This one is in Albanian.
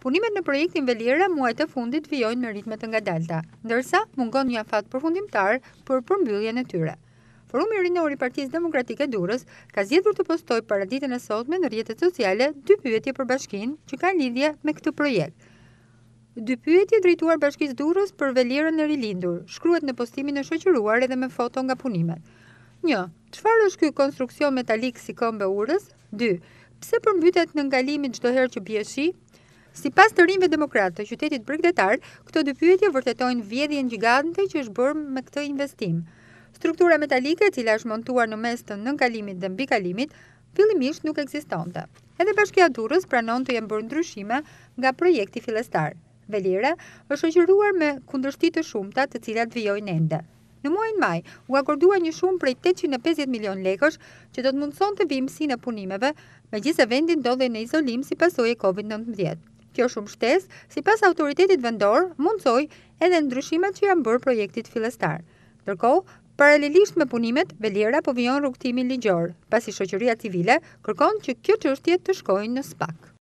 Punimet në projektin Velira muaj të fundit vjojnë me ritmet nga Delta, ndërsa mungon një afat përfundimtar për përmbylljen e tyre. Forum i Rinori i Partisë Demokratike Durrës ka zgjedhur të postojë paraditën e sotme në rrjetet sociale dy pyetje për bashkinë që kanë lidhje me këtë projekt. Dy pyetje drejtuar Bashkisë Durrës për Velirën e rilindur shkruhet në postimin e shoqëruar edhe me foto nga punimet. 1. Çfarë është ky konstruksion metalik si këmbë urës? 2. Pse përmbytet në ngalimin çdo herë që bie shi? Si pas të rinve demokratë të qytetit bërgdetar, këto dy pyetje vërtetojnë vjedhjen gjigante që është bërë me këtë investim. Struktura metalike, cila është montuar në mes të nënkalimit dhe mbikalimit, fillimisht nuk ekzistonte. Edhe Bashkia Durrës pranon të jenë bërë ndryshime nga projekti fillestar. Velira është shoqëruar me kundrështit të shumta të cilat vijojnë ende. Në muajin maj u akordua një shumë prej 850 milion lekësh që do të mundsonte vimësinë e punimeve, megjithëse vendi ndodhej në izolim si pasojë COVID-19. Kjo shumë shtes, si pas autoritetit vendor, mundsoj edhe ndryshimet që janë bërë projektit filestar. Ndërkohë, paralelisht me punimet, Velira po vion rukëtimin ligjor, pas i shoqëria civile kërkon që kjo qështje të shkojnë në spak.